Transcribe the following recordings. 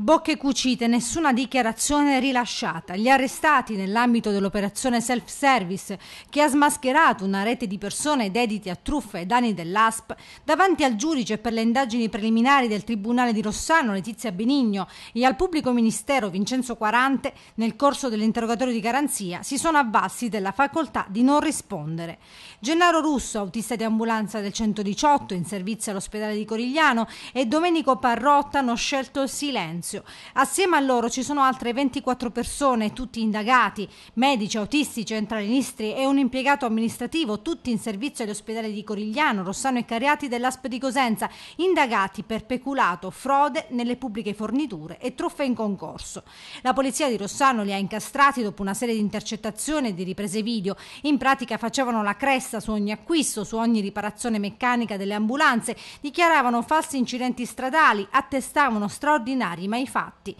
Bocche cucite, nessuna dichiarazione rilasciata. Gli arrestati nell'ambito dell'operazione self-service che ha smascherato una rete di persone dedite a truffe e danni dell'ASP davanti al giudice per le indagini preliminari del Tribunale di Rossano Letizia Benigno e al pubblico ministero Vincenzo Quarante nel corso dell'interrogatorio di garanzia si sono avvalsi della facoltà di non rispondere. Gennaro Russo, autista di ambulanza del 118 in servizio all'ospedale di Corigliano e Domenico Parrotta hanno scelto il silenzio silenzio. Assieme a loro ci sono altre 24 persone, tutti indagati, medici, autisti, centralinistri e un impiegato amministrativo, tutti in servizio agli ospedali di Corigliano, Rossano e Cariati dell'ASP di Cosenza, indagati per peculato, frode nelle pubbliche forniture e truffe in concorso. La polizia di Rossano li ha incastrati dopo una serie di intercettazioni e di riprese video. In pratica facevano la cresta su ogni acquisto, su ogni riparazione meccanica delle ambulanze, dichiaravano falsi incidenti stradali, attestavano straordinari ma mai fatti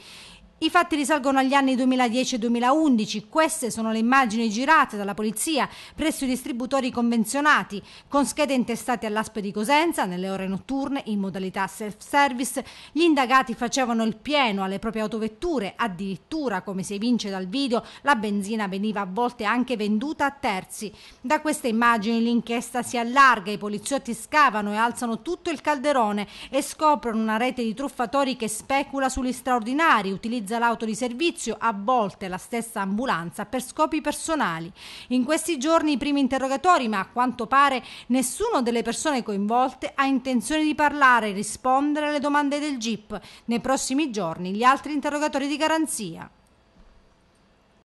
i fatti risalgono agli anni 2010-2011. Queste sono le immagini girate dalla polizia presso i distributori convenzionati, con schede intestate all'aspe di Cosenza nelle ore notturne in modalità self-service. Gli indagati facevano il pieno alle proprie autovetture, addirittura, come si evince dal video, la benzina veniva a volte anche venduta a terzi. Da queste immagini l'inchiesta si allarga, i poliziotti scavano e alzano tutto il calderone e scoprono una rete di truffatori che specula sugli straordinari utilizzando utilizza l'auto di servizio, a volte la stessa ambulanza, per scopi personali. In questi giorni i primi interrogatori, ma a quanto pare nessuno delle persone coinvolte ha intenzione di parlare e rispondere alle domande del GIP. Nei prossimi giorni gli altri interrogatori di garanzia.